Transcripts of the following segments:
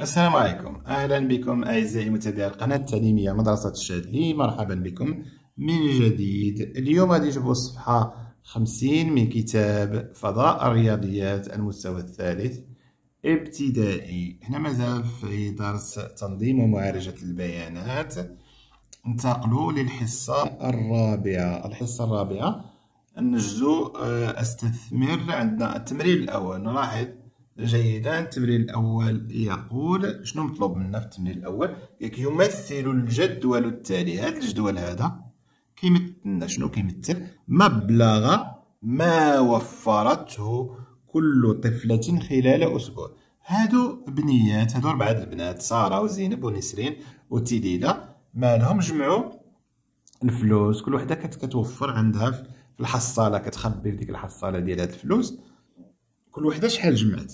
السلام عليكم اهلا بكم اعزائي متابعي القناه التعليميه مدرسه الشاذلي مرحبا بكم من جديد اليوم غادي نشوفوا الصفحه 50 من كتاب فضاء الرياضيات المستوى الثالث ابتدائي هنا مازال في درس تنظيم ومعالجه البيانات انتقلوا للحصه الرابعه الحصه الرابعه نجزو آه، استثمر عندنا التمرين الاول نلاحظ جيدا التمرين الأول يقول شنو مطلوب منا في التمرين الأول يمثل الجدول التالي هذا الجدول هذا كيمثلنا شنو كيمثل مبلغ ما وفرته كل طفلة خلال أسبوع هادو بنيات هادو أربعة البنات سارة وزينب ونسرين وتيليلا مالهم جمعوا الفلوس كل وحدة كتوفر عندها في الحصالة كتخبي في ديك الحصالة ديال هاد الفلوس كل وحدة شحال جمعت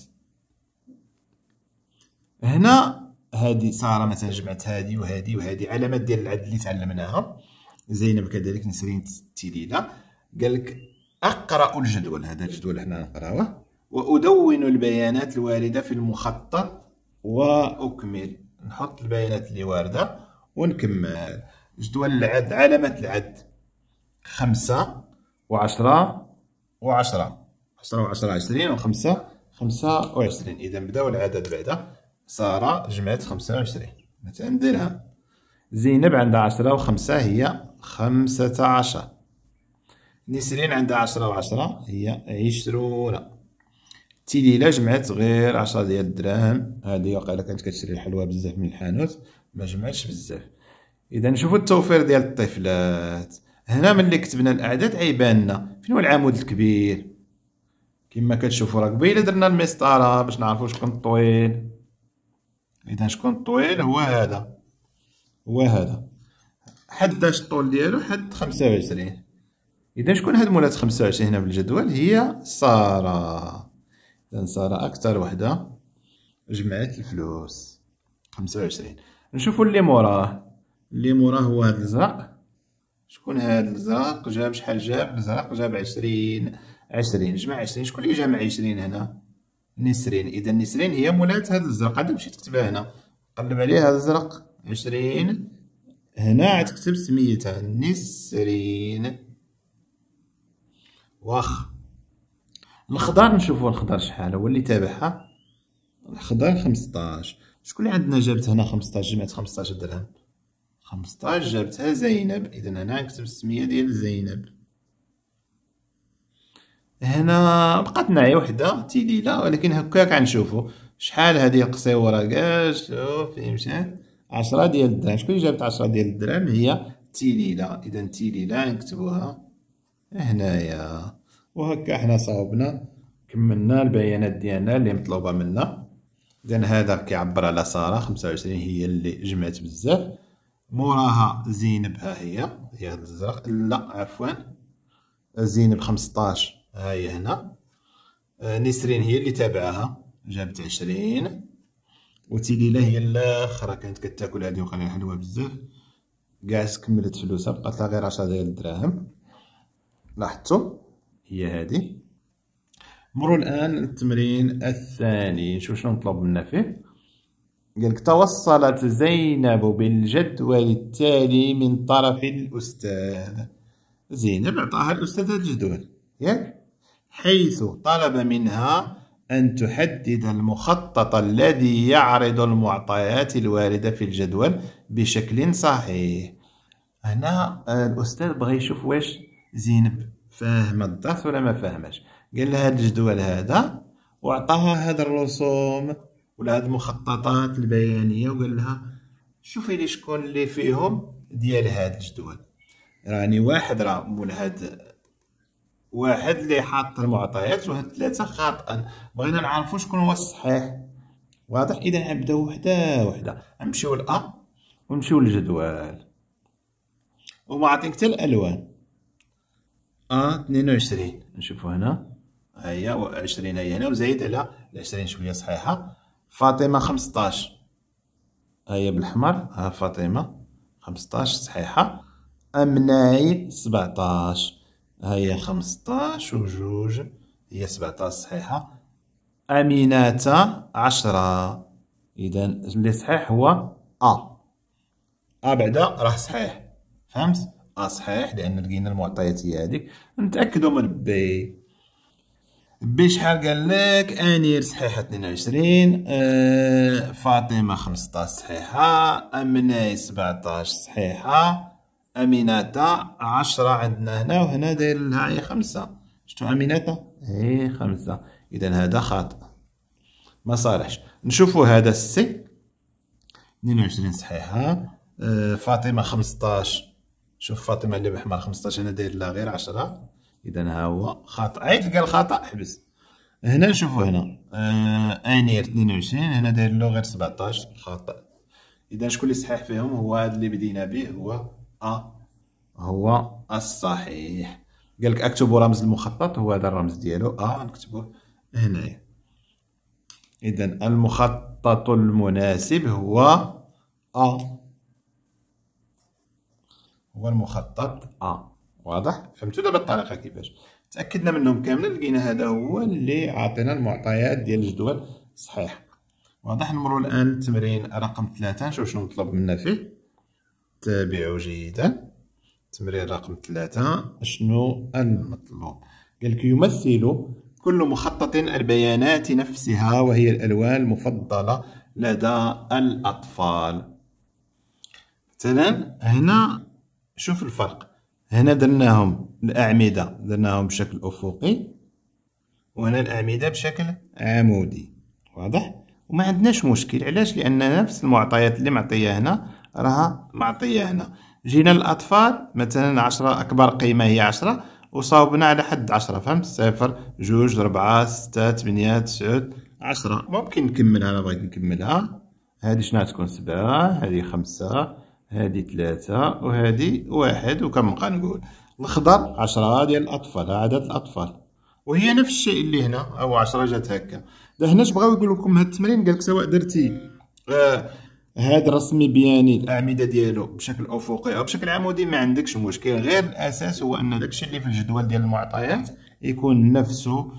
هنا هذه ساره مثلا جمعت هذه وهذه وهذه علامات ديال العدد اللي تعلمناها زينب كذلك نسرين تليله قال لك اقرا الجدول هذا الجدول هنا نقراوه وادون البيانات الوارده في المخطط واكمل نحط البيانات اللي وارده ونكمل جدول العد علامات العد خمسة وعشرة وعشرة عشرة وعشرة عشرين وخمسة خمسة وعشرين إذا بداو العدد بعدا سارة جمعت خمسة وعشرين مثلا درهم زينب عندها عشرة وخمسة هي خمسة عشر نسرين عندها عشرة وعشرة هي عشرون تيليلا جمعت غير عشرة ديال الدراهم هادي واقيلا كانت كتشري الحلوى بزاف من الحانوت ما جمعتش بزاف اذا نشوفوا التوفير ديال الطفلات هنا ملي كتبنا الاعداد عيباننا فين هو العمود الكبير كما كتشوفوا راه قبيله درنا المسطره باش نعرفوا شكون الطويل إذا شكون الطويل هو هذا هو هذا حداش الطول ديالو حد خمسة وعشرين إذا شكون هاد مولات خمسة وعشرين هنا في الجدول هي سارة إذا سارة أكثر وحدة جمعت الفلوس خمسة وعشرين نشوفوا اللي موراه اللي موراه هو هاد الأزرق شكون هاد الأزرق جاب شحال جاب الزرق جاب عشرين عشرين جمع عشرين شكون اللي جمع عشرين هنا نسرين اذا نسرين هي مولات هذا الزرق هذا مشيت تكتبها هنا قلب عليه إيه، هذا الزرق عشرين هنا عاد تكتب سميتها نسرين واخ الخضار نشوفوا الخضار شحال هو اللي تابعها الخضار 15 شكون اللي عندنا جابت هنا 15 جمعت 15 درهم 15 جابتها زينب اذا هنا نكتب السميه ديال زينب هنا بقات معايا وحده تيليله ولكن هكاك غنشوفو شحال هذه القصيوره كاع شوف مشات 10 ديال الدرهم شكون جابت 10 ديال الدرهم هي تيليله اذا تيليله نكتبوها هنايا وهكا حنا صاوبنا كملنا البيانات ديالنا اللي مطلوبه منا اذا هذا كيعبر على ساره 25 هي اللي جمعت بزاف موراها زينب ها هي هي الزرق لا عفوا زينب 15 هاي هنا آه، نسرين هي اللي تابعها جابت عشرين وتيليلا هي الاخرى كانت كتاكل هادي وقال حلوه بزاف كاع كملت فلوسها بقات لها غير عشرة ديال الدراهم لاحظتو هي هادي مروا الان التمرين الثاني نشوف شنو نطلب منا فيه قالك توصلت زينب بالجدول التالي من طرف الاستاذ زينب عطاها الاستاذ الجدول ياك حيث طلب منها أن تحدد المخطط الذي يعرض المعطيات الواردة في الجدول بشكل صحيح هنا الأستاذ بغى يشوف واش زينب فاهمة الدرس ولا ما فاهمش قال لها الجدول هذا وعطاها هاد الرسوم ولا هذه المخططات البيانية وقال لها شوفي لي شكون اللي فيهم ديال هاد الجدول راني واحد راه مول هاد واحد اللي حاط المعطيات وهاد ثلاثة خاطئا بغينا نعرفو شكون هو الصحيح واضح اذا نبداو وحده وحده نمشيو لأ ونمشيو للجدول وما عطيك حتى الالوان ا 22 نشوفو هنا ها هي 20 هي هنا وزايد على 20 شويه صحيحه فاطمه 15 ها هي بالاحمر ها فاطمه 15 صحيحه امناي 17 ها هي 15 وجوج هي 17 صحيحة امينات 10 إذا اللي صحيح هو أ أ بعدا راه صحيح فهمت أ صحيح لأن لقينا المعطيات هي هذيك نتأكدو من بي بي شحال قال لك أنير صحيحة 22 أه فاطمة 15 صحيحة أمناي 17 صحيحة أميناتا عشرة عندنا هنا وهنا داير لها هي خمسة شتو أميناتا هي خمسة إذا هذا خاطئ ما صالحش نشوفوا هذا السي وعشرين صحيحة آه، فاطمة خمسطاش شوف فاطمة اللي بحمر خمسطاش هنا داير لها غير عشرة إذا ها هو خاطئ عيد قال الخطأ حبس هنا نشوفو هنا آه أنير وعشرين هنا داير له غير سبعطاش خطأ إذا شكون اللي صحيح فيهم هو هذا اللي بدينا به هو أ هو الصحيح قال لك اكتبوا رمز المخطط هو هذا الرمز ديالو أ نكتبوه هنا إذا المخطط المناسب هو أ هو المخطط أ واضح فهمتوا دابا الطريقة كيفاش تأكدنا منهم كاملين لقينا هذا هو اللي عاطينا المعطيات ديال الجدول صحيح واضح نمروا الآن تمرين رقم ثلاثة نشوف شنو مطلوب منا فيه تابعوا جيدا التمرين رقم ثلاثة شنو المطلوب قالك يمثل كل مخطط البيانات نفسها وهي الألوان المفضلة لدى الأطفال مثلا هنا شوف الفرق هنا درناهم الأعمدة درناهم بشكل أفقي وهنا الأعمدة بشكل عمودي واضح وما عندناش مشكل علاش لأن نفس المعطيات اللي معطيه هنا راها معطية هنا جينا الأطفال مثلا عشرة أكبر قيمة هي عشرة وصاوبنا على حد عشرة فهمت صفر جوج ربعة ستة ثمانية تسعود عشرة ممكن نكملها أنا بغيت نكملها هذه شنو تكون سبعة هذه خمسة هذه ثلاثة وهذه واحد وكنبقى نقول الخضر عشرة ديال الأطفال عدد الأطفال وهي نفس الشيء اللي هنا أو عشرة جات هكا هنا اش بغاو يقول لكم هاد التمرين قالك سواء درتي آه هاد رسمي بياني الاعمده ديالو بشكل افقي او بشكل عمودي ما عندكش مشكل غير الاساس هو ان داكشي اللي في الجدول ديال المعطيات يكون نفسه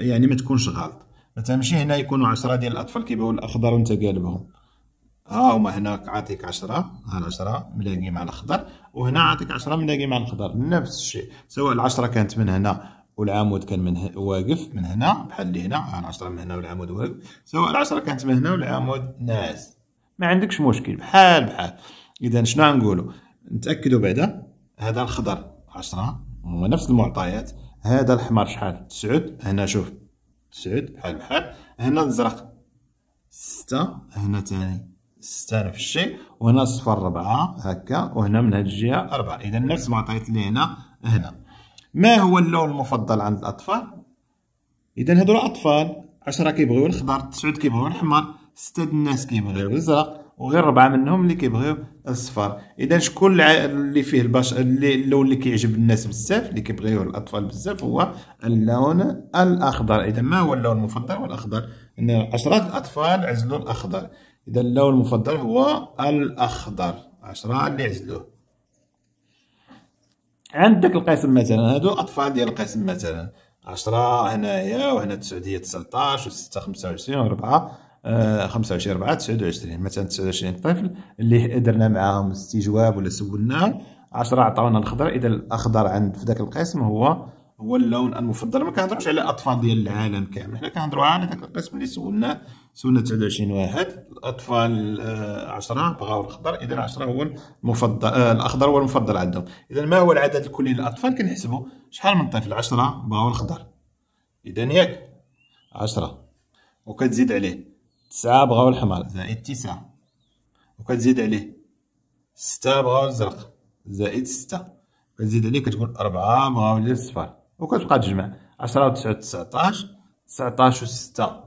يعني ما تكونش غلط مثلا ماشي هنا يكونوا 10 ديال الاطفال كيبغيو الاخضر وانت قالبهم ها هما هنا عاطيك 10 ها 10 ملاقي مع الاخضر وهنا عاطيك 10 ملاقي مع الاخضر نفس الشيء سواء ال10 كانت من هنا والعمود كان من واقف من هنا بحال اللي هنا ها 10 من هنا والعمود واقف سواء ال10 كانت من هنا والعمود ناعس ما عندكش مشكل بحال بحال اذا شنو غنقولوا نتاكدوا بعدا هذا الخضر 10 هو نفس المعطيات هذا الاحمر شحال 9 هنا شوف 9 بحال بحال هنا الازرق 6 هنا ثاني 6 نفس الشيء وهنا صفر 4 هكا وهنا من هذه الجهه 4 اذا نفس المعطيات اللي هنا هنا ما هو اللون المفضل عند الاطفال اذا هذو الاطفال 10 كيبغيو الخضر 9 كيبغيو الاحمر ستة الناس كيبغيو الازرق وغير ربعه منهم اللي كيبغيو الصفر اذا شكون اللي فيه البشر اللي اللون اللي كيعجب الناس بزاف اللي كيبغيوه الاطفال بزاف هو اللون الاخضر اذا ما هو اللون المفضل هو الاخضر ان عشرات الاطفال عزلوا الاخضر اذا اللون المفضل هو الاخضر عشرة اللي عزلوه عندك القسم مثلا هادو اطفال ديال القسم مثلا عشرة هنايا وهنا السعودية 19 و6 25 و4 25 4 29 مثلا 29 طفل اللي درنا معاهم استجواب ولا سولناه 10 عطاونا الخضر اذا الاخضر عند في ذاك القسم هو هو اللون المفضل ما كنهضروش على الاطفال ديال العالم كامل حنا كنهضروا على ذاك القسم اللي سولناه سولنا 29 واحد الاطفال 10 آه، بغاو الاخضر اذا 10 هو المفضل آه، الاخضر هو المفضل عندهم اذا ما هو العدد الكلي للاطفال كنحسبوا شحال من طفل 10 بغاو الاخضر اذا ياك 10 وكتزيد عليه تسعة بغاو الحمر زائد تسعة وكتزيد عليه ستة بغاو الزرق زائد ستة كتزيد عليه كتكون أربعة بغاو ديال الصفر وكتبقى تجمع عشرة وتسعة تسعطاش تسعطاش وستة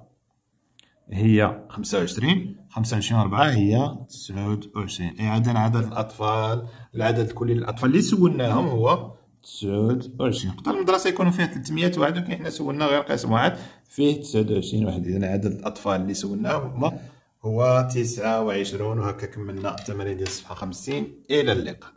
هي خمسة وعشرين خمسة وعشرين وربعة هي تسعود وعشرين إعادة إيه، عدد الأطفال العدد الكلي للأطفال اللي سولناهم هو تسعود وعشرين قدر المدرسة يكون فيها تلتمية واحد وكاين حنا سولنا غير قسم واحد فيه 29 واحد اذا عدد الاطفال اللي سولناهم هو 29 وهكا كملنا التمارين ديال الصفحه 50 الى اللقاء